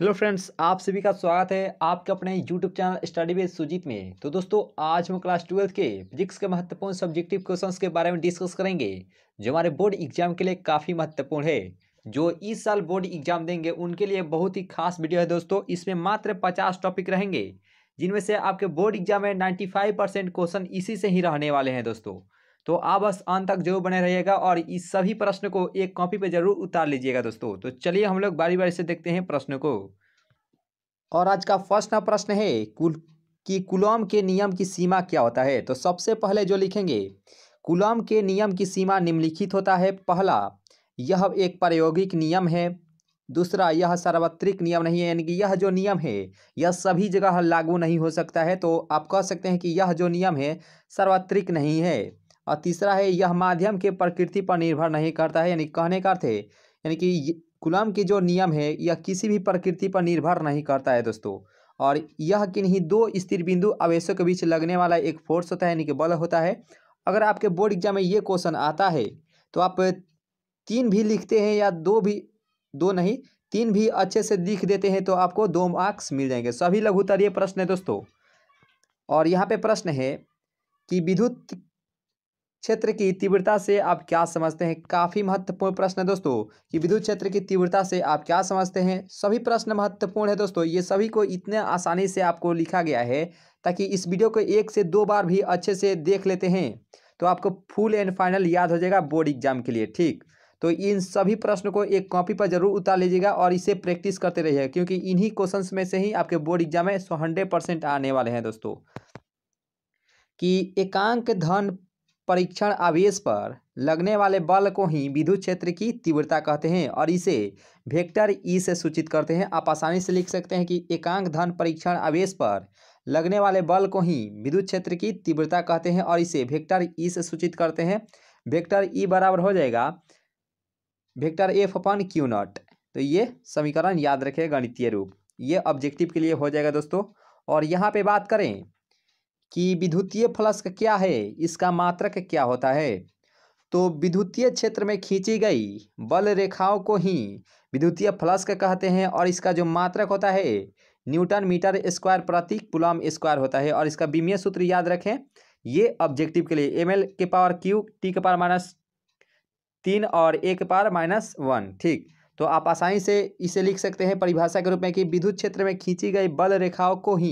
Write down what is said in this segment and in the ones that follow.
Hello friends आप सभी का स्वागत है आपके अपने YouTube channel study with Sujit में तो दोस्तों आज हम क्लास ट्वेल्थ के फिजिक्स के महत्वपूर्ण सब्जेक्टिव क्वेश्चंस के बारे में डिस्कस करेंगे जो हमारे बोर्ड एग्जाम के लिए काफ़ी महत्वपूर्ण है जो इस साल बोर्ड एग्जाम देंगे उनके लिए बहुत ही खास वीडियो है दोस्तों इसमें मात्र पचास टॉपिक रहेंगे जिनमें से आपके बोर्ड एग्जाम में नाइन्टी क्वेश्चन इसी से ही रहने वाले हैं दोस्तों तो आप बस अंत तक जरूर बने रहिएगा और इस सभी प्रश्न को एक कॉपी पर जरूर उतार लीजिएगा दोस्तों तो चलिए हम लोग बारी बारी से देखते हैं प्रश्न को और आज का फर्स्ट प्रश्न है कुल कि कुलम के नियम की सीमा क्या होता है तो सबसे पहले जो लिखेंगे कुलॉम के नियम की सीमा निम्नलिखित होता है पहला यह एक प्रायोगिक नियम है दूसरा यह सार्वत्रिक नियम नहीं है यानी कि यह जो नियम है यह सभी जगह लागू नहीं हो सकता है तो आप कह सकते हैं कि यह जो नियम है सार्वत्रिक नहीं है और तीसरा है यह माध्यम के प्रकृति पर निर्भर नहीं करता है यानी कहने का अर्थ है यानी कि गुलाम के जो नियम है यह किसी भी प्रकृति पर निर्भर नहीं करता है दोस्तों और यह किन्हीं दो स्थिर बिंदु आवेशों के बीच लगने वाला एक फोर्स होता है यानी कि बल होता है अगर आपके बोर्ड एग्जाम में ये क्वेश्चन आता है तो आप तीन भी लिखते हैं या दो भी दो नहीं तीन भी अच्छे से लिख देते हैं तो आपको दो मार्क्स मिल जाएंगे सभी लघुतरीय प्रश्न है दोस्तों और यहाँ पे प्रश्न है कि विद्युत क्षेत्र की तीव्रता से आप क्या समझते हैं काफ़ी महत्वपूर्ण प्रश्न है दोस्तों कि विद्युत क्षेत्र की तीव्रता से आप क्या समझते हैं सभी प्रश्न महत्वपूर्ण है दोस्तों ये सभी को इतने आसानी से आपको लिखा गया है ताकि इस वीडियो को एक से दो बार भी अच्छे से देख लेते हैं तो आपको फुल एंड फाइनल याद हो जाएगा बोर्ड एग्जाम के लिए ठीक तो इन सभी प्रश्नों को एक कॉपी पर जरूर उतार लीजिएगा और इसे प्रैक्टिस करते रहिएगा क्योंकि इन्हीं क्वेश्चंस में से ही आपके बोर्ड एग्जाम में सौ हंड्रेड परसेंट आने वाले हैं दोस्तों कि एकांक धन परीक्षण आवेश पर लगने वाले बल को ही विद्युत क्षेत्र की तीव्रता कहते हैं और इसे वेक्टर ई e से सूचित करते हैं आप आसानी से लिख सकते हैं कि एकांक धन परीक्षण आवेश पर लगने वाले बल को ही विद्युत क्षेत्र की तीव्रता कहते हैं और इसे वेक्टर ई e से सूचित करते हैं वेक्टर ई e बराबर हो जाएगा vector F upon Q naught तो ये समीकरण याद रखें गणितीय रूप ये ऑब्जेक्टिव के लिए हो जाएगा दोस्तों और यहाँ पे बात करें कि विद्युतीय फ्लक्स क्या है इसका मात्रक क्या होता है तो विद्युतीय क्षेत्र में खींची गई बल रेखाओं को ही विद्युतीय फ्लक्स कहते हैं और इसका जो मात्रक होता है न्यूटन मीटर स्क्वायर प्रति पुलाम स्क्वायर होता है और इसका विमीय सूत्र याद रखें ये ऑब्जेक्टिव के लिए एम के पावर क्यू टी के पावर माइनस तीन और ए के पावर माइनस वन ठीक तो आप आसानी से इसे लिख सकते हैं परिभाषा के रूप में कि विद्युत क्षेत्र में खींची गई बल रेखाओं को ही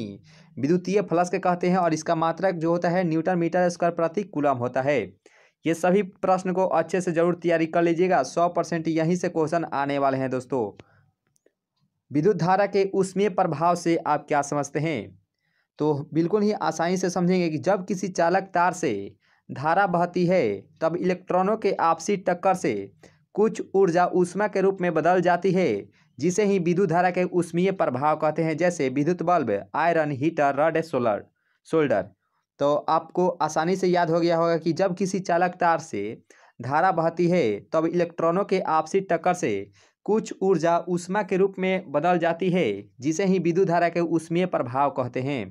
विद्युतीय फ्लस्क कहते हैं और इसका मात्रक जो होता है न्यूटन मीटर स्क्वायर प्रति कुलम होता है ये सभी प्रश्न को अच्छे से जरूर तैयारी कर लीजिएगा सौ परसेंट यहीं से क्वेश्चन आने वाले हैं दोस्तों विद्युत धारा के उसमें प्रभाव से आप क्या समझते हैं तो बिल्कुल ही आसानी से समझेंगे कि जब किसी चालक तार से धारा बहती है तब इलेक्ट्रॉनों के आपसी टक्कर से कुछ ऊर्जा ऊष्मा के रूप में बदल जाती है जिसे ही विद्युत धारा के ऊष्मीय प्रभाव कहते हैं जैसे विद्युत bulb iron heater rod solar solder तो आपको आसानी से याद हो गया होगा कि जब किसी चालक तार से धारा बहती है तब इलेक्ट्रॉनों के आपसी टक्कर से कुछ ऊर्जा ऊष्मा के रूप में बदल जाती है जिसे ही विद्युत धारा के ऊष्मीय प्रभाव कहते हैं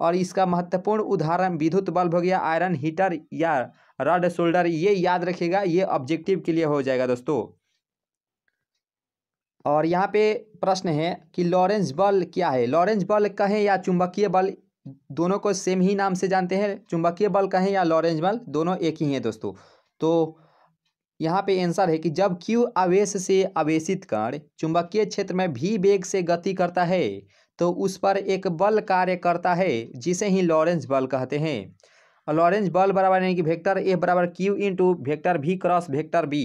और इसका महत्वपूर्ण उदाहरण विद्युत बल्ब हो गया आयरन हीटर या रड शोल्डर ये याद रखिएगा ये ऑब्जेक्टिव के लिए हो जाएगा दोस्तों और यहाँ पे प्रश्न है कि लॉरेंस बल क्या है लॉरेंस बल कहें या चुंबकीय बल दोनों को सेम ही नाम से जानते हैं चुंबकीय बल कहें या लॉरेंस बल दोनों एक ही हैं दोस्तों तो यहाँ पे आंसर है कि जब Q आवेश से आवेशित कण चुंबकीय क्षेत्र में भी वेग से गति करता है तो उस पर एक बल कार्य करता है जिसे ही लॉरेंस बल कहते हैं लॉरेंज बल बराबर यानी कि वेक्टर ए बराबर Q into vector B cross vector B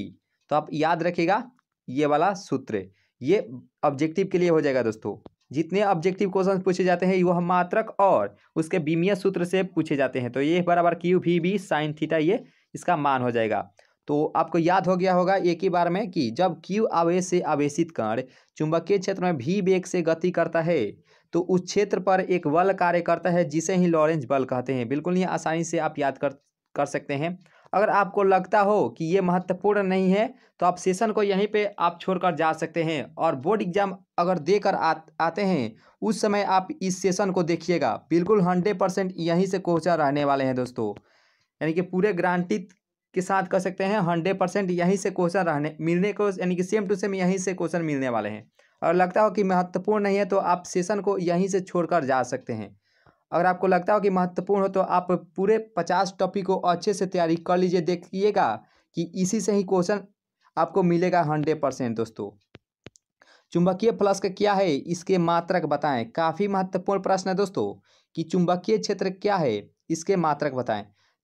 तो आप याद रखिएगा ये वाला सूत्र ये ऑब्जेक्टिव के लिए हो जाएगा दोस्तों जितने ऑब्जेक्टिव क्वेश्चन पूछे जाते हैं वह मात्रक और उसके बीमीय सूत्र से पूछे जाते हैं तो ये बराबर क्यू भी बी साइन थीटा ये इसका मान हो जाएगा तो आपको याद हो गया होगा एक ही बार में कि जब क्यू आवेश से आवेशित कण चुंबकीय क्षेत्र में भी वेग से गति करता है तो उस क्षेत्र पर एक बल कार्य करता है जिसे ही लॉरेंज बल कहते हैं बिल्कुल ही आसानी से आप याद कर कर सकते हैं अगर आपको लगता हो कि ये महत्वपूर्ण नहीं है तो आप सेशन को यहीं पे आप छोड़कर जा सकते हैं और बोर्ड एग्जाम अगर देकर आ, आते हैं उस समय आप इस सेशन को देखिएगा बिल्कुल हंड्रेड परसेंट यहीं से कोचा रहने वाले हैं दोस्तों यानी कि पूरे ग्रांटित के साथ कह सकते हैं हंड्रेड परसेंट यहीं से क्वेश्चन रहने मिलने को यानी कि सेम टू सेम यहीं से क्वेश्चन मिलने वाले हैं और लगता हो कि महत्वपूर्ण नहीं है तो आप सेशन को यहीं से छोड़कर जा सकते हैं अगर आपको लगता हो कि महत्वपूर्ण हो तो आप पूरे पचास टॉपिक को अच्छे से तैयारी कर लीजिए देखिएगा कि इसी से ही क्वेश्चन आपको मिलेगा हंड्रेड परसेंट दोस्तों चुंबकीय फ्लक्स का क्या है इसके मात्रक बताएं काफ़ी महत्वपूर्ण प्रश्न है दोस्तों कि चुंबकीय क्षेत्र क्या है इसके मात्रक बताएं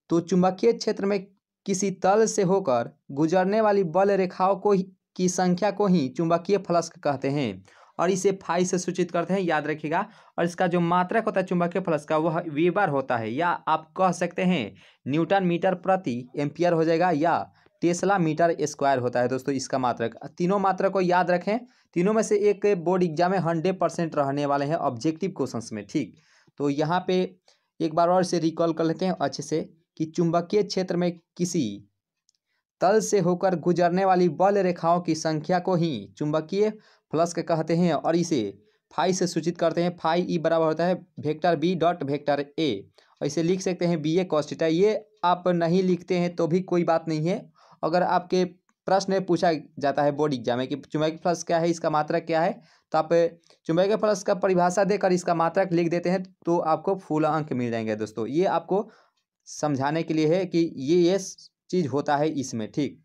तो चुंबकीय क्षेत्र में किसी तल से होकर गुजरने वाली बल रेखाओं को की संख्या को ही चुंबकीय फ्लस्क कहते हैं और इसे फाइव से सूचित करते हैं याद रखिएगा और इसका जो मात्रक होता है चुंबकीय फ्लक्स का वह वेबर होता है या आप कह सकते हैं न्यूटन मीटर प्रति एम्पियर हो जाएगा या टेस्ला मीटर स्क्वायर होता है दोस्तों इसका मात्रक तीनों मात्रक को याद रखें तीनों में से एक बोर्ड एग्जाम में हंड्रेड परसेंट रहने वाले हैं ऑब्जेक्टिव क्वेश्चंस में ठीक तो यहाँ पे एक बार और इसे रिकॉल कर लेते हैं अच्छे से कि चुंबकीय क्षेत्र में किसी तल से होकर गुजरने वाली बल रेखाओं की संख्या को ही चुंबकीय फ्लस्क कहते हैं और इसे फाई से सूचित करते हैं फाई ई बराबर होता है vector B dot vector A और इसे लिख सकते हैं बी ए कॉस्टिटा ये आप नहीं लिखते हैं तो भी कोई बात नहीं है अगर आपके प्रश्न पूछा जाता है बोर्ड एग्जाम में कि चुंबकीय फ्लक्स क्या है इसका मात्रक क्या है तो आप चुंबकीय फ्लक्स का परिभाषा देकर इसका मात्रक लिख देते हैं तो आपको फूल अंक मिल जाएंगे दोस्तों ये आपको समझाने के लिए है कि ये ये चीज़ होता है इसमें ठीक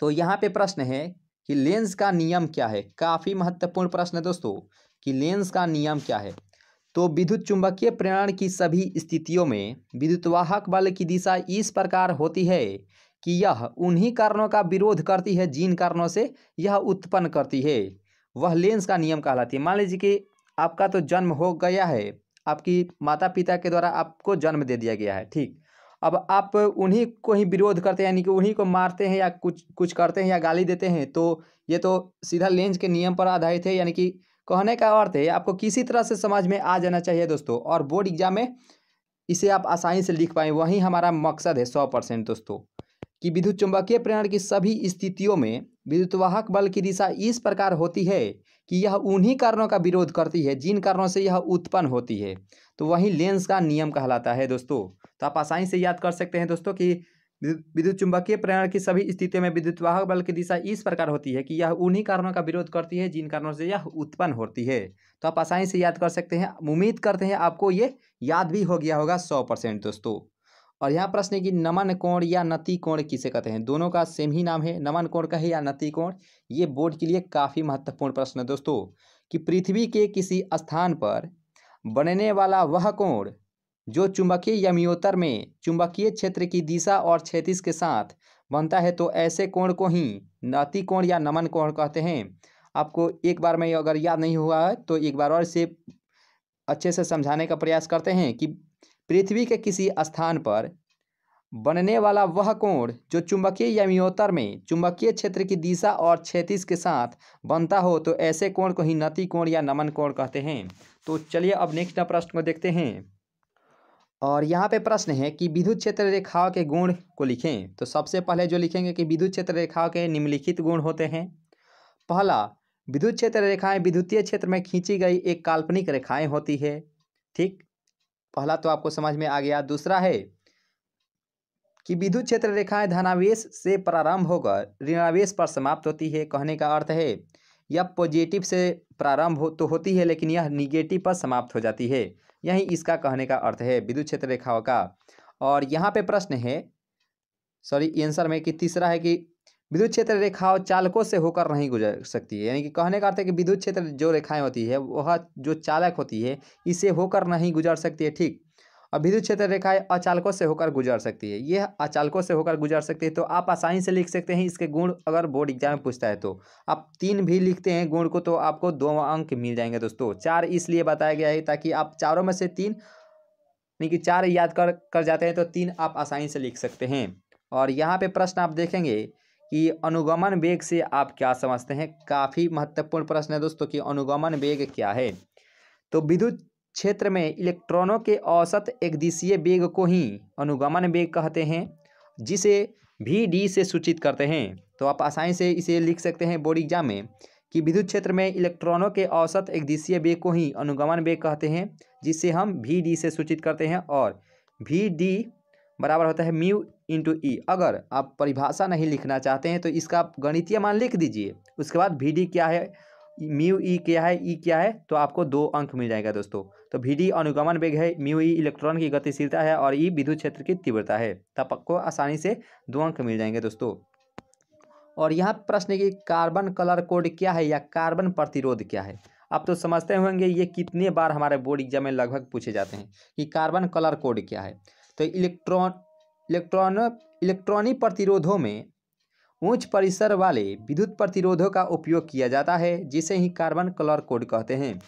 तो यहाँ पे प्रश्न है कि लेंस का नियम क्या है काफ़ी महत्वपूर्ण प्रश्न है दोस्तों कि लेंस का नियम क्या है तो विद्युत चुंबकीय प्रेरण की सभी स्थितियों में विद्युतवाहक बल की दिशा इस प्रकार होती है कि यह उन्हीं कारणों का विरोध करती है जिन कारणों से यह उत्पन्न करती है वह लेंस का नियम कहलाती है मान लीजिए कि आपका तो जन्म हो गया है आपकी माता पिता के द्वारा आपको जन्म दे दिया गया है ठीक अब आप उन्हीं को ही विरोध करते हैं यानी कि उन्हीं को मारते हैं या कुछ कुछ करते हैं या गाली देते हैं तो ये तो सीधा लेंज के नियम पर आधारित है यानी कि कहने का अर्थ है आपको किसी तरह से समझ में आ जाना चाहिए दोस्तों और बोर्ड एग्जाम में इसे आप आसानी से लिख पाए वही हमारा मकसद है सौ परसेंट दोस्तों कि विद्युत चुंबकीय प्रेरण की सभी स्थितियों में विद्युतवाहक बल की दिशा इस प्रकार होती है कि यह उन्हीं कारणों का विरोध करती है जिन कारणों से यह उत्पन्न होती है तो वही लेंस का नियम कहलाता है दोस्तों तो आप आसानी से याद कर सकते हैं दोस्तों कि विद्युत चुंबकीय प्रेरण की सभी स्थितियों में विद्युत वाहक बल की दिशा इस प्रकार होती है कि यह उन्हीं कारणों का विरोध करती है जिन कारणों से यह उत्पन्न होती है तो आप आसानी से याद कर सकते हैं उम्मीद करते हैं आपको ये याद भी हो गया होगा सौ परसेंट दोस्तों और यहाँ प्रश्न है कि नमन कोण या नति कोण किसे कहते हैं दोनों का सेम ही नाम है नमन कोण का है या नति कोण ये बोर्ड के लिए काफ़ी महत्वपूर्ण प्रश्न है दोस्तों कि पृथ्वी के किसी स्थान पर बनने वाला वह कोण जो चुंबकीय यमियोतर में चुंबकीय क्षेत्र की दिशा और क्षेत्र के साथ बनता है तो ऐसे कोण को ही नति कोण या नमन कोण कहते हैं आपको एक बार में अगर याद नहीं हुआ है तो एक बार और इसे अच्छे से समझाने का प्रयास करते हैं कि पृथ्वी के किसी स्थान पर बनने वाला वह कोण जो चुंबकीय यमियोतर में चुंबकीय क्षेत्र की दिशा और क्षेत्र के साथ बनता हो तो ऐसे कोण को ही नति कोण या नमन कोण कहते हैं तो चलिए अब नेक्स्ट प्रश्न को देखते हैं और यहाँ पे प्रश्न है कि विद्युत क्षेत्र रेखाओं के गुण को लिखें तो सबसे पहले जो लिखेंगे कि विद्युत क्षेत्र रेखाओं के निम्नलिखित गुण होते हैं पहला विद्युत क्षेत्र रेखाएं विद्युतीय क्षेत्र में खींची गई एक काल्पनिक रेखाएं होती है ठीक पहला तो आपको समझ में आ गया दूसरा है कि विद्युत क्षेत्र रेखाएं धनावेश से प्रारंभ होकर ऋणावेश पर समाप्त होती है कहने का अर्थ है यह पॉजिटिव से प्रारंभ हो तो होती है लेकिन यह निगेटिव पर समाप्त हो जाती है यही इसका कहने का अर्थ है विद्युत क्षेत्र रेखाओं का और यहाँ पे प्रश्न है सॉरी आंसर में कि तीसरा है कि विद्युत क्षेत्र रेखाओं चालकों से होकर नहीं गुजर सकती है यानी कि कहने का अर्थ है कि विद्युत क्षेत्र जो रेखाएं होती है वह जो चालक होती है इसे होकर नहीं गुजर सकती है ठीक और विद्युत क्षेत्र रेखाएं अचालकों से होकर गुजर सकती है यह अचालकों से होकर गुजर सकती है तो आप आसानी से लिख सकते हैं इसके गुण अगर बोर्ड एग्जाम में पूछता है तो आप तीन भी लिखते हैं गुण को तो आपको दो अंक मिल जाएंगे दोस्तों चार इसलिए बताया गया है ताकि आप चारों में से तीन यानी कि चार याद कर कर जाते हैं तो तीन आप आसानी से लिख सकते हैं और यहाँ पे प्रश्न आप देखेंगे कि अनुगमन वेग से आप क्या समझते हैं काफ़ी महत्वपूर्ण प्रश्न है दोस्तों कि अनुगमन वेग क्या है तो विद्युत क्षेत्र में इलेक्ट्रॉनों के औसत एकदिशीय वेग को ही अनुगमन वेग कहते हैं जिसे भी डी से सूचित करते हैं तो आप आसानी से इसे लिख सकते हैं बोर्ड एग्जाम में कि विद्युत क्षेत्र में इलेक्ट्रॉनों के औसत एकदिशीय वेग को ही अनुगमन वेग कहते हैं जिसे हम भी डी से सूचित करते हैं और भी डी बराबर होता है म्यू इंटू ई e। अगर आप परिभाषा नहीं लिखना चाहते हैं तो इसका आप गणितीय मान लिख दीजिए उसके बाद भी डी क्या है म्यू ई e क्या है ई e क्या है तो आपको दो अंक मिल जाएगा दोस्तों तो भी डी अनुगमन वेग है म्यू ई इलेक्ट्रॉन की गतिशीलता है और ई e विद्युत क्षेत्र की तीव्रता है तब तो आपको आसानी से दो अंक मिल जाएंगे दोस्तों और यहाँ प्रश्न की कार्बन कलर कोड क्या है या कार्बन प्रतिरोध क्या है आप तो समझते होंगे ये कितने बार हमारे बोर्ड एग्जाम में लगभग पूछे जाते हैं कि कार्बन कलर कोड क्या है तो इलेक्ट्रॉन इलेक्ट्रॉन इलेक्ट्रॉनिक प्रतिरोधों में ऊंच परिसर वाले विद्युत प्रतिरोधों का उपयोग किया जाता है जिसे ही कार्बन कलर कोड कहते हैं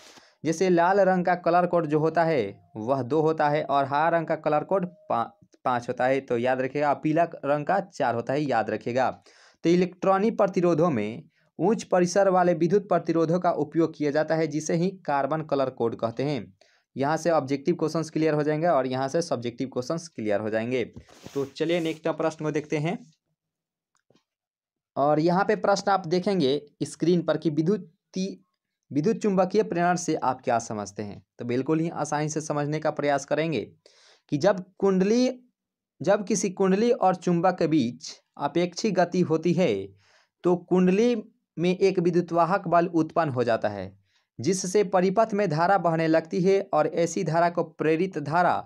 जैसे लाल रंग का कलर कोड जो होता है वह दो होता है और हरा रंग का कलर कोड पा, पाँच होता है तो याद रखिएगा पीला रंग का चार होता है याद रखिएगा तो इलेक्ट्रॉनिक प्रतिरोधों में ऊंच परिसर वाले विद्युत प्रतिरोधों का उपयोग किया जाता है जिसे ही कार्बन कलर कोड कहते हैं यहाँ से ऑब्जेक्टिव क्वेश्चंस क्लियर हो जाएंगे और यहाँ से सब्जेक्टिव क्वेश्चंस क्लियर हो जाएंगे तो चलिए नेक्स्ट प्रश्न को देखते हैं और यहाँ पे प्रश्न आप देखेंगे स्क्रीन पर कि विद्युत विद्युत चुंबकीय प्रेरण से आप क्या समझते हैं तो बिल्कुल ही आसानी से समझने का प्रयास करेंगे कि जब कुंडली जब किसी कुंडली और चुंबक के बीच अपेक्षी गति होती है तो कुंडली में एक विद्युतवाहक बल उत्पन्न हो जाता है जिससे परिपथ में धारा बहने लगती है और ऐसी धारा को प्रेरित धारा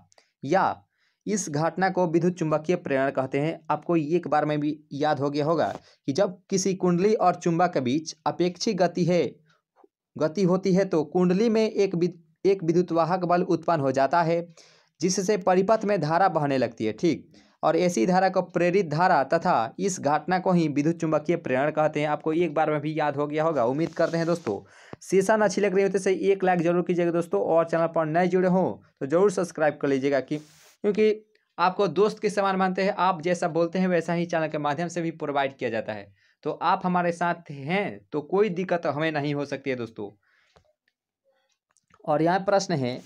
या इस घटना को विद्युत चुंबकीय प्रेरण कहते हैं आपको ये एक बार में भी याद हो गया होगा कि जब किसी कुंडली और चुंबक के बीच अपेक्षित गति है गति होती है तो कुंडली में एक एक विद्युत वाहक बल उत्पन्न हो जाता है जिससे परिपथ में धारा बहने लगती है ठीक और ऐसी धारा को प्रेरित धारा तथा इस घटना को ही विद्युत चुंबकीय प्रेरण कहते हैं आपको एक बार में भी याद हो गया होगा उम्मीद करते हैं दोस्तों सेशन अच्छी लग रही होते से एक लाइक जरूर कीजिएगा दोस्तों और चैनल पर नए जुड़े हों तो जरूर सब्सक्राइब कर लीजिएगा कि क्योंकि आपको दोस्त के समान मानते हैं आप जैसा बोलते हैं वैसा ही चैनल के माध्यम से भी प्रोवाइड किया जाता है तो आप हमारे साथ हैं तो कोई दिक्कत हमें नहीं हो सकती है दोस्तों और यहाँ प्रश्न है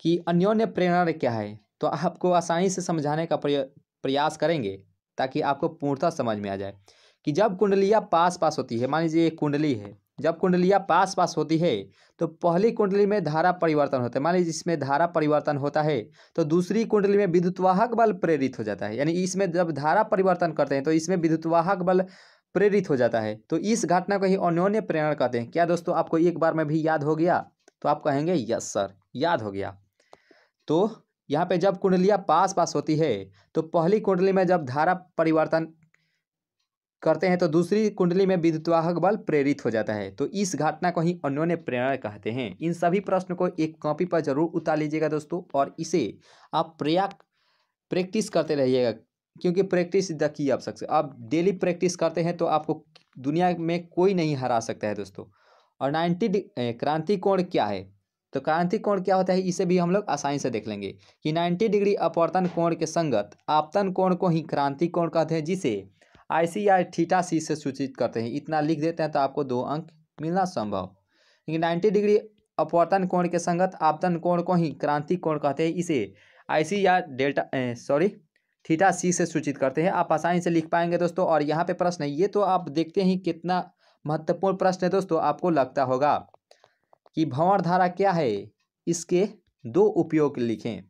कि अन्योन्य प्रेरणा क्या है तो आपको आसानी से समझाने का प्रयास करेंगे ताकि आपको पूर्णतः समझ में आ जाए कि जब कुंडलियाँ पास पास होती है मान लीजिए कुंडली है जब कुंडलियाँ पास पास होती है तो पहली कुंडली में धारा परिवर्तन होता है मान लीजिए इसमें धारा परिवर्तन होता है तो दूसरी कुंडली में विद्युतवाहक बल प्रेरित हो जाता है यानी इसमें जब धारा परिवर्तन करते हैं तो इसमें विद्युतवाहक बल प्रेरित हो जाता है तो इस घटना को ही अन्योन्य प्रेरण कहते हैं क्या दोस्तों आपको एक बार में भी याद हो गया तो आप कहेंगे यस सर याद हो गया तो यहाँ पे जब कुंडलियाँ पास पास होती है तो पहली कुंडली में जब धारा परिवर्तन करते हैं तो दूसरी कुंडली में विद्युतवाहक बल प्रेरित हो जाता है तो इस घटना को ही अन्योन्य प्रेरणा कहते हैं इन सभी प्रश्न को एक कॉपी पर जरूर उतार लीजिएगा दोस्तों और इसे आप प्रयाग प्रैक्टिस करते रहिएगा क्योंकि प्रैक्टिस द की आप सकते आप डेली प्रैक्टिस करते हैं तो आपको दुनिया में कोई नहीं हरा सकता है दोस्तों और नाइन्टी क्रांति कोण क्या है तो क्रांति कोण क्या होता है इसे भी हम लोग आसानी से देख लेंगे कि नाइन्टी डिग्री अपवर्तन कोण के संगत आपतन कोण को ही क्रांति कोण कहते हैं जिसे आईसी या थीटा सी से सूचित करते हैं इतना लिख देते हैं तो आपको दो अंक मिलना संभव लेकिन नाइन्टी डिग्री अपवर्तन कोण के संगत आपतन कोण को ही क्रांति कोण कहते हैं इसे आईसी या डेल्टा सॉरी थीटा सी से सूचित करते हैं आप आसानी से लिख पाएंगे दोस्तों और यहाँ पे प्रश्न है ये तो आप देखते ही कितना महत्वपूर्ण प्रश्न है दोस्तों आपको लगता होगा कि भंवर धारा क्या है इसके दो उपयोग लिखें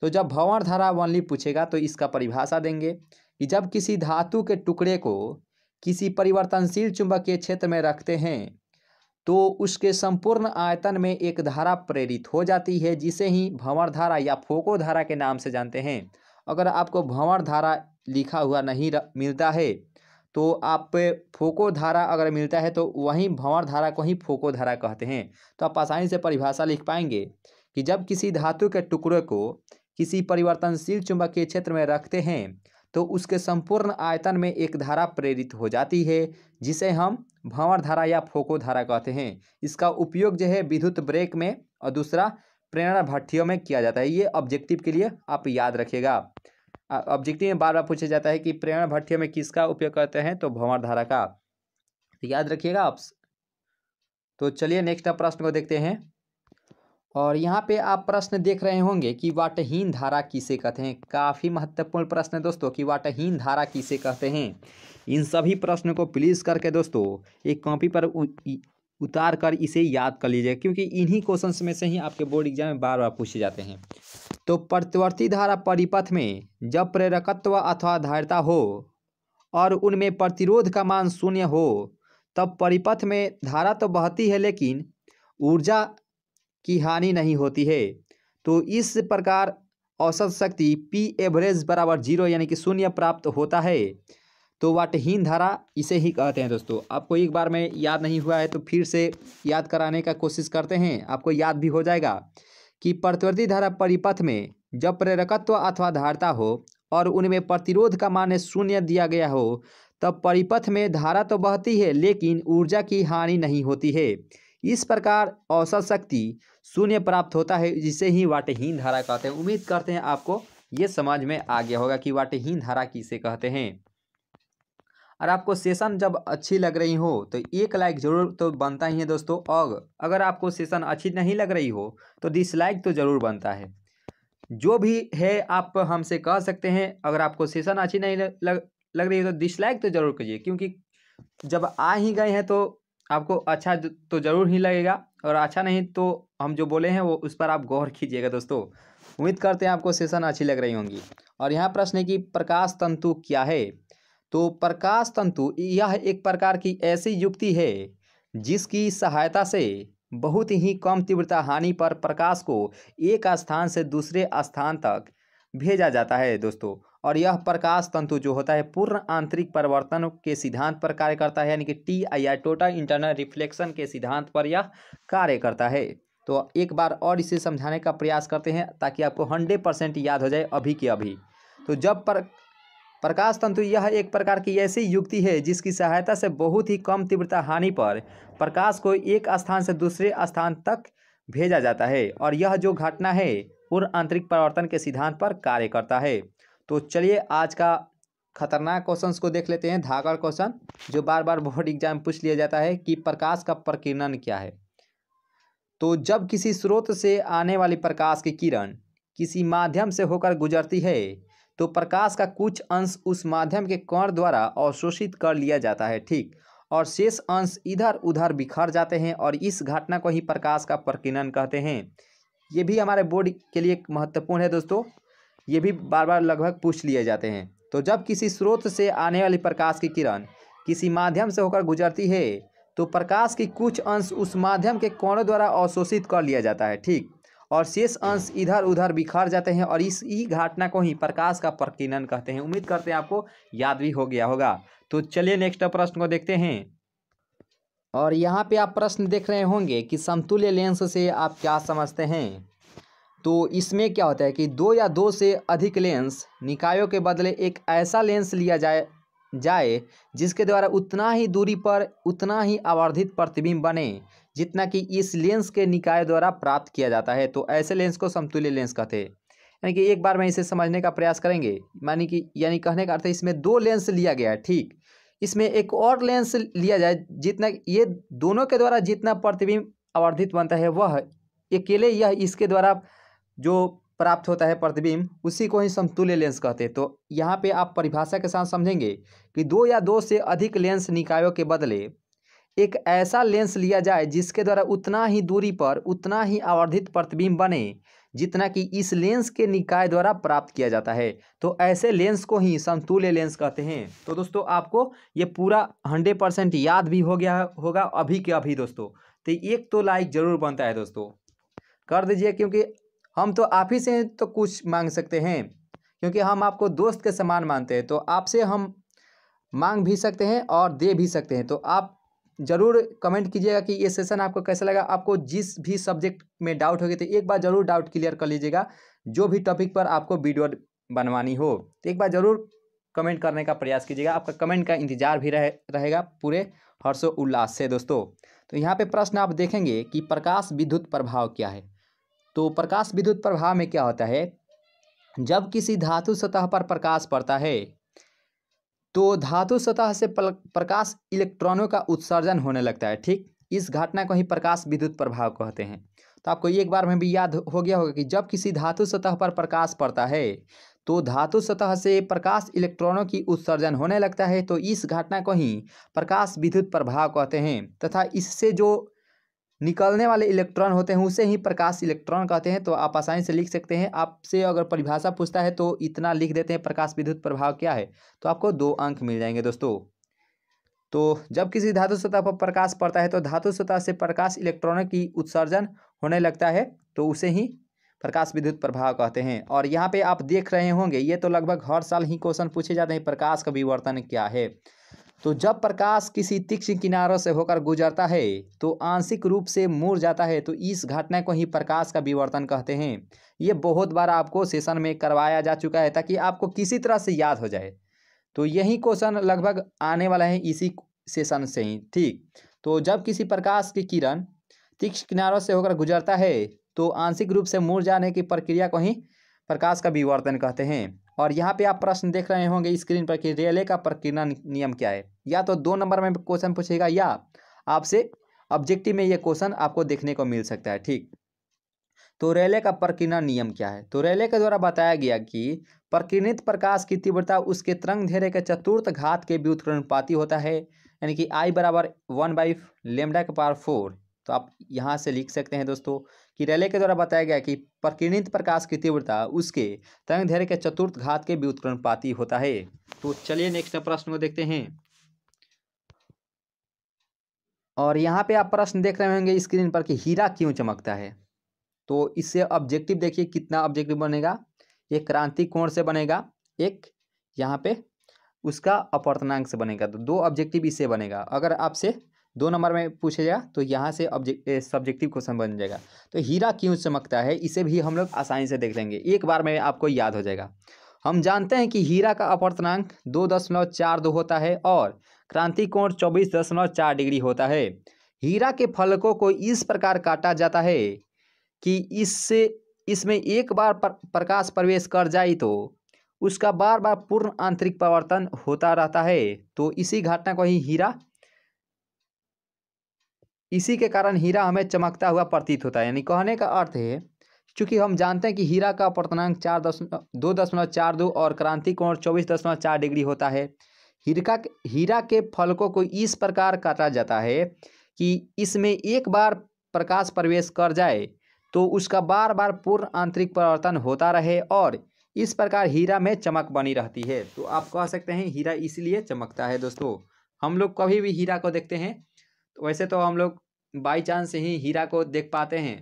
तो जब भंवर धारा वनली पूछेगा तो इसका परिभाषा देंगे कि जब किसी धातु के टुकड़े को किसी परिवर्तनशील चुंबकीय क्षेत्र में रखते हैं तो उसके संपूर्ण आयतन में एक धारा प्रेरित हो जाती है जिसे ही भंवर धारा या फोको धारा के नाम से जानते हैं अगर आपको भंवर धारा लिखा हुआ नहीं र, मिलता है तो आप फोको धारा अगर मिलता है तो वहीं भंवर धारा को ही फोको धारा कहते हैं तो आप आसानी से परिभाषा लिख पाएंगे कि जब किसी धातु के टुकड़े को किसी परिवर्तनशील चुंबकीय क्षेत्र में रखते हैं तो उसके संपूर्ण आयतन में एक धारा प्रेरित हो जाती है जिसे हम भंवर धारा या फोको धारा कहते हैं इसका उपयोग जो है विद्युत ब्रेक में और दूसरा प्रेरणा भट्टियों में किया जाता है ये ऑब्जेक्टिव के लिए आप याद रखिएगा ऑब्जेक्टिव में बार बार पूछा जाता है कि प्रेरणा भट्टियों में किसका उपयोग करते हैं तो भंवर धारा का तो याद रखिएगा आप तो चलिए नेक्स्ट प्रश्न को देखते हैं और यहाँ पे आप प्रश्न देख रहे होंगे कि वाटहीन धारा किसे कहते हैं काफ़ी महत्वपूर्ण प्रश्न है दोस्तों कि वाटहीन धारा किसे कहते हैं इन सभी प्रश्न को प्लीज़ करके दोस्तों एक कॉपी पर उतार कर इसे याद कर लीजिए क्योंकि इन्हीं क्वेश्चंस में से ही आपके बोर्ड एग्जाम में बार बार पूछे जाते हैं तो प्रतिवर्ती धारा परिपथ में जब प्रेरकत्व अथवा धारिता हो और उनमें प्रतिरोध का मान शून्य हो तब परिपथ में धारा तो बहती है लेकिन ऊर्जा की हानि नहीं होती है तो इस प्रकार औसत शक्ति पी एवरेज बराबर जीरो यानी कि शून्य प्राप्त होता है तो वाटहीन धारा इसे ही कहते हैं दोस्तों आपको एक बार में याद नहीं हुआ है तो फिर से याद कराने का कोशिश करते हैं आपको याद भी हो जाएगा कि प्रतिवर्ती धारा परिपथ में जब प्रेरकत्व अथवा धारता हो और उनमें प्रतिरोध का मान शून्य दिया गया हो तब परिपथ में धारा तो बहती है लेकिन ऊर्जा की हानि नहीं होती है इस प्रकार औसत शक्ति शून्य प्राप्त होता है जिसे ही वाटहीन धारा कहते हैं उम्मीद करते हैं आपको ये समझ में आ गया होगा कि वाटहीन धारा किसे कहते हैं और आपको सेशन जब अच्छी लग रही हो तो एक लाइक जरूर तो बनता ही है दोस्तों और अगर आपको सेशन अच्छी नहीं लग रही हो तो डिसलाइक तो ज़रूर बनता है जो भी है आप हमसे कह सकते हैं अगर आपको सेशन अच्छी नहीं लग लग रही है तो डिसलाइक तो ज़रूर कीजिए क्योंकि जब आ ही गए हैं तो आपको अच्छा तो ज़रूर ही लगेगा और अच्छा नहीं तो हम जो बोले हैं वो उस पर आप गौर कीजिएगा दोस्तों उम्मीद करते हैं आपको सेशन अच्छी लग रही होंगी और यहाँ प्रश्न है कि प्रकाश तंतु क्या है तो प्रकाश तंतु यह एक प्रकार की ऐसी युक्ति है जिसकी सहायता से बहुत ही कम तीव्रता हानि पर प्रकाश को एक स्थान से दूसरे स्थान तक भेजा जाता है दोस्तों और यह प्रकाश तंतु जो होता है पूर्ण आंतरिक परिवर्तन के सिद्धांत पर कार्य करता है यानी कि T I I total internal reflection के सिद्धांत पर यह कार्य करता है तो एक बार और इसे समझाने का प्रयास करते हैं ताकि आपको हंड्रेड परसेंट याद हो जाए अभी के अभी तो जब पर प्रकाश तंतु यह एक प्रकार की ऐसी युक्ति है जिसकी सहायता से बहुत ही कम तीव्रता हानि पर प्रकाश को एक स्थान से दूसरे स्थान तक भेजा जाता है और यह जो घटना है पूर्ण आंतरिक परिवर्तन के सिद्धांत पर कार्य करता है तो चलिए आज का खतरनाक क्वेश्चन को देख लेते हैं धागड़ क्वेश्चन जो बार बार बोर्ड एग्जाम पूछ लिया जाता है कि प्रकाश का प्रकीर्णन क्या है तो जब किसी स्रोत से आने वाली प्रकाश की किरण किसी माध्यम से होकर गुजरती है तो प्रकाश का कुछ अंश उस माध्यम के कण द्वारा अवशोषित कर लिया जाता है ठीक और शेष अंश इधर उधर बिखर जाते हैं और इस घटना को ही प्रकाश का प्रकीर्णन कहते हैं ये भी हमारे बोर्ड के लिए महत्वपूर्ण है दोस्तों ये भी बार बार लगभग पूछ लिए जाते हैं तो जब किसी स्रोत से आने वाली प्रकाश की किरण किसी माध्यम से होकर गुजरती है तो प्रकाश की कुछ अंश उस माध्यम के कोणों द्वारा अवशोषित कर लिया जाता है ठीक और शेष अंश इधर उधर बिखर जाते हैं और इस ही घटना को ही प्रकाश का प्रकीर्णन कहते हैं उम्मीद करते हैं आपको याद भी हो गया होगा तो चलिए नेक्स्ट प्रश्न को देखते हैं और यहाँ पे आप प्रश्न देख रहे होंगे कि समतुल्य लेंस से आप क्या समझते हैं तो इसमें क्या होता है कि दो या दो से अधिक लेंस निकायों के बदले एक ऐसा लेंस लिया जाए जाए जिसके द्वारा उतना ही दूरी पर उतना ही आवर्धित प्रतिबिंब बने जितना कि इस लेंस के निकाय द्वारा प्राप्त किया जाता है तो ऐसे लेंस को समतुल्य लेंस कहते हैं यानी कि एक बार मैं इसे समझने का प्रयास करेंगे मानी कि यानी कहने का अर्थ है इसमें दो लेंस लिया गया है ठीक इसमें एक और लेंस लिया जाए जितना ये दोनों के द्वारा जितना प्रतिबिंब आवर्धित बनता है वह अकेले यह इसके द्वारा जो प्राप्त होता है प्रतिबिंब उसी को ही समतुल्य लेंस कहते हैं तो यहाँ पे आप परिभाषा के साथ समझेंगे कि दो या दो से अधिक लेंस निकायों के बदले एक ऐसा लेंस लिया जाए जिसके द्वारा उतना ही दूरी पर उतना ही आवर्धित प्रतिबिंब बने जितना कि इस लेंस के निकाय द्वारा प्राप्त किया जाता है तो ऐसे लेंस को ही समतुल्य लेंस कहते हैं तो दोस्तों आपको ये पूरा हंड्रेड परसेंट याद भी हो गया होगा अभी के अभी दोस्तों तो एक तो लाइक ज़रूर बनता है दोस्तों कर दीजिए क्योंकि हम तो आप ही से तो कुछ मांग सकते हैं क्योंकि हम आपको दोस्त के समान मानते हैं तो आपसे हम मांग भी सकते हैं और दे भी सकते हैं तो आप ज़रूर कमेंट कीजिएगा कि ये सेशन आपको कैसा लगा आपको जिस भी सब्जेक्ट में डाउट होगी तो एक बार ज़रूर डाउट क्लियर कर लीजिएगा जो भी टॉपिक पर आपको वीडियो बनवानी हो तो एक बार ज़रूर कमेंट करने का प्रयास कीजिएगा आपका कमेंट का इंतजार भी रहे रहेगा पूरे हर्षो उल्लास से दोस्तों तो यहाँ पे प्रश्न आप देखेंगे कि प्रकाश विद्युत प्रभाव क्या है तो प्रकाश विद्युत प्रभाव में क्या होता है जब किसी धातु सतह पर प्रकाश पड़ता है तो धातु सतह से प्रकाश इलेक्ट्रॉनों का उत्सर्जन होने लगता है ठीक इस घटना को ही प्रकाश विद्युत प्रभाव कहते हैं तो आपको एक बार में भी याद हो गया होगा कि जब किसी धातु सतह पर प्रकाश पड़ता है तो धातु सतह से प्रकाश इलेक्ट्रॉनों की उत्सर्जन होने लगता है तो इस घटना को ही प्रकाश विद्युत प्रभाव कहते हैं तथा इससे जो निकलने वाले इलेक्ट्रॉन होते हैं उसे ही प्रकाश इलेक्ट्रॉन कहते हैं तो आप आसानी से लिख सकते हैं आपसे अगर परिभाषा पूछता है तो इतना लिख देते हैं प्रकाश विद्युत प्रभाव क्या है तो आपको दो अंक मिल जाएंगे दोस्तों तो जब किसी धातु सतह पर प्रकाश पड़ता है तो धातु सतह से प्रकाश इलेक्ट्रॉन की उत्सर्जन होने लगता है तो उसे ही प्रकाश विद्युत प्रभाव कहते हैं और यहाँ पे आप देख रहे होंगे ये तो लगभग हर साल ही क्वेश्चन पूछे जाते हैं प्रकाश का विवर्तन क्या है तो जब प्रकाश किसी तीक्ष्ण किनारों से होकर गुजरता है तो आंशिक रूप से मुड़ जाता है तो इस घटना को ही प्रकाश का विवर्तन कहते हैं ये बहुत बार आपको सेशन में करवाया जा चुका है ताकि आपको किसी तरह से याद हो जाए तो यही क्वेश्चन लगभग आने वाला है इसी सेशन से ही ठीक तो जब किसी प्रकाश की किरण तीक्ष्ण किनारों से होकर गुजरता है तो आंशिक रूप से मुड़ जाने की प्रक्रिया को ही प्रकाश का विवर्तन कहते हैं और यहाँ पे आप प्रश्न देख रहे होंगे स्क्रीन पर कि रेले का प्रकीर्णन नियम क्या है या तो दो नंबर में क्वेश्चन पूछेगा या आपसे ऑब्जेक्टिव में ये क्वेश्चन आपको देखने को मिल सकता है ठीक तो रेले का प्रकीर्णन नियम क्या है तो रेले के द्वारा बताया गया कि प्रकीर्णित प्रकाश की तीव्रता उसके तरंग धेरे के चतुर्थ घात के व्युत्क्रनुपाती होता है यानी कि आई बराबर वन बाई लेमडा के पावर फोर तो आप यहाँ से लिख सकते हैं दोस्तों कि रेले के द्वारा बताया गया कि प्रकीर्णित प्रकाश की तीव्रता उसके तरंग धैर्य के चतुर्थ घात के पाती होता है तो चलिए नेक्स्ट प्रश्न को देखते हैं और यहाँ पे आप प्रश्न देख रहे होंगे स्क्रीन पर कि हीरा क्यों चमकता है तो इससे ऑब्जेक्टिव देखिए कितना ऑब्जेक्टिव बनेगा एक क्रांति कोण से बनेगा एक यहाँ पे उसका अपर्तनांक से बनेगा तो दो ऑब्जेक्टिव इससे बनेगा अगर आपसे दो नंबर में पूछे जाए तो यहाँ से ऑब्जेक्ट सब्जेक्टिव क्वेश्चन बन जाएगा तो हीरा क्यों चमकता है इसे भी हम लोग आसानी से देख लेंगे एक बार में आपको याद हो जाएगा हम जानते हैं कि हीरा का अपर्तनांक दो दशमलव चार दो होता है और क्रांति कोण चौबीस दशमलव चार डिग्री होता है हीरा के फलकों को इस प्रकार काटा जाता है कि इससे इसमें एक बार पर, प्रकाश प्रवेश कर जाए तो उसका बार बार पूर्ण आंतरिक परिवर्तन होता रहता है तो इसी घटना को ही हीरा इसी के कारण हीरा हमें चमकता हुआ प्रतीत होता है यानी कहने का अर्थ है चूँकि हम जानते हैं कि हीरा का अपर्तनांक चार दशमलव दो दशमलव चार दो और क्रांति कोण चौबीस दशमलव चार डिग्री होता है हीरका हीरा के फलकों को इस प्रकार काटा जाता है कि इसमें एक बार प्रकाश प्रवेश कर जाए तो उसका बार बार पूर्ण आंतरिक परिवर्तन होता रहे और इस प्रकार हीरा में चमक बनी रहती है तो आप कह सकते हैं हीरा इसलिए चमकता है दोस्तों हम लोग कभी भी हीरा को देखते हैं तो वैसे तो हम लोग बाई चांस ही हीरा को देख पाते हैं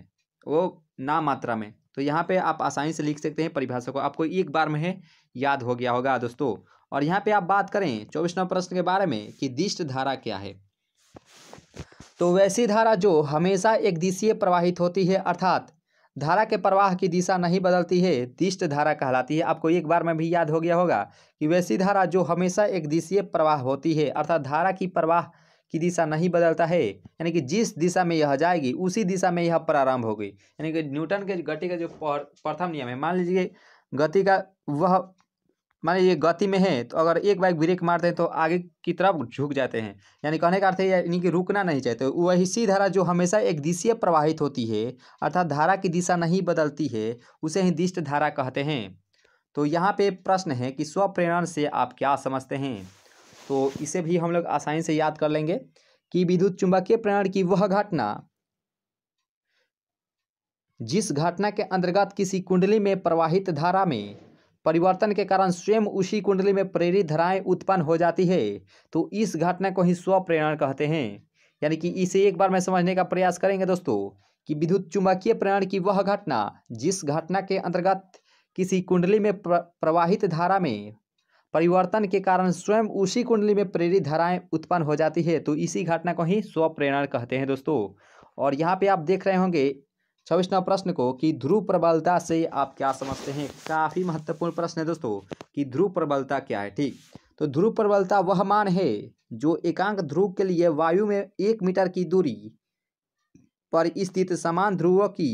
वो ना मात्रा में तो यहाँ पे आप आसानी से लिख सकते हैं परिभाषा को आपको एक बार में है याद हो गया होगा दोस्तों और यहाँ पे आप बात करें चौबीस नंबर प्रश्न के बारे में कि दिष्ट धारा क्या है तो वैसी धारा जो हमेशा एक दिशीय प्रवाहित होती है अर्थात धारा के प्रवाह की दिशा नहीं बदलती है दिष्ट धारा कहलाती है आपको एक बार में भी याद हो गया होगा कि वैसी धारा जो हमेशा एक दिशीय प्रवाह होती है अर्थात धारा की प्रवाह की दिशा नहीं बदलता है यानी कि जिस दिशा में यह जाएगी उसी दिशा में यह प्रारंभ होगी यानी कि न्यूटन के गति का जो प्रथम नियम है मान लीजिए गति का वह मान लीजिए गति में है तो अगर एक बाइक ब्रेक मारते हैं तो आगे की तरफ झुक जाते हैं यानी कहने का अर्थ है यानी कि रुकना नहीं चाहते वही सी धारा जो हमेशा एक दिशीय प्रवाहित होती है अर्थात धारा की दिशा नहीं बदलती है उसे ही दिष्ट धारा कहते हैं तो यहाँ पे प्रश्न है कि स्वप्रेरण से आप क्या समझते हैं तो इसे भी हम लोग आसानी से याद कर लेंगे कि विद्युत चुंबकीय प्रणाल की वह घटना जिस घटना के अंतर्गत किसी कुंडली में प्रवाहित धारा में परिवर्तन के कारण स्वयं उसी कुंडली में प्रेरित धाराएं उत्पन्न हो जाती है तो इस घटना को ही स्वप्रेरण कहते हैं यानी कि इसे एक बार में समझने का प्रयास करेंगे दोस्तों कि विद्युत चुंबकीय प्रेरण की वह घटना जिस घटना के अंतर्गत किसी कुंडली में प्रवाहित धारा में परिवर्तन के कारण स्वयं उसी कुंडली में प्रेरित धाराएं उत्पन्न हो जाती है तो इसी घटना को ही स्वप्रेरणा कहते हैं दोस्तों और यहाँ पे आप देख रहे होंगे छब्बीसवा प्रश्न को कि ध्रुव प्रबलता से आप क्या समझते हैं काफ़ी महत्वपूर्ण प्रश्न है दोस्तों कि ध्रुव प्रबलता क्या है ठीक तो ध्रुव प्रबलता वह मान है जो एकांक ध्रुव के लिए वायु में एक मीटर की दूरी पर स्थित समान ध्रुवों की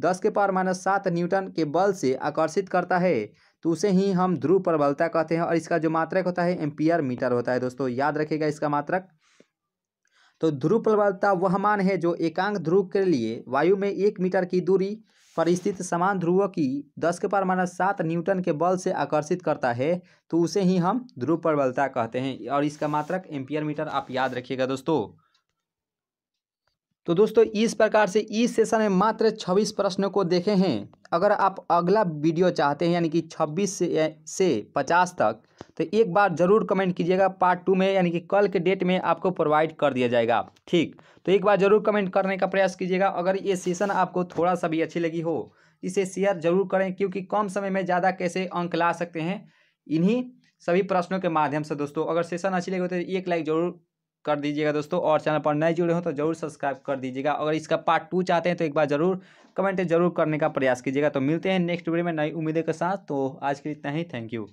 दस के पार माइनस सात न्यूटन के बल से आकर्षित करता है तो उसे ही हम ध्रुव प्रबलता कहते हैं और इसका जो मात्रक होता है एम्पियर मीटर होता है दोस्तों याद रखेगा इसका मात्रक तो ध्रुव प्रबलता वह मान है जो एकांक ध्रुव के लिए वायु में एक मीटर की दूरी पर स्थित समान ध्रुव की दस के पार माइनस सात न्यूटन के बल से आकर्षित करता है तो उसे ही हम ध्रुव प्रबलता कहते हैं और इसका मात्रक एम्पियर मीटर आप याद रखिएगा दोस्तों तो दोस्तों इस प्रकार से इस सेशन में मात्र 26 प्रश्नों को देखे हैं अगर आप अगला वीडियो चाहते हैं यानी कि 26 से से 50 तक तो एक बार ज़रूर कमेंट कीजिएगा पार्ट टू में यानी कि कल के डेट में आपको प्रोवाइड कर दिया जाएगा ठीक तो एक बार ज़रूर कमेंट करने का प्रयास कीजिएगा अगर ये सेशन आपको थोड़ा सा भी अच्छी लगी हो इसे शेयर जरूर करें क्योंकि कम समय में ज़्यादा कैसे अंक ला सकते हैं इन्हीं सभी प्रश्नों के माध्यम से दोस्तों अगर सेशन अच्छी लगे हो तो एक लाइक जरूर कर दीजिएगा दोस्तों और चैनल पर नए जुड़े हो तो जरूर सब्सक्राइब कर दीजिएगा अगर इसका पार्ट टू चाहते हैं तो एक बार जरूर कमेंट जरूर करने का प्रयास कीजिएगा तो मिलते हैं नेक्स्ट वीडियो में नई उम्मीदें के साथ तो आज के लिए इतना ही थैंक यू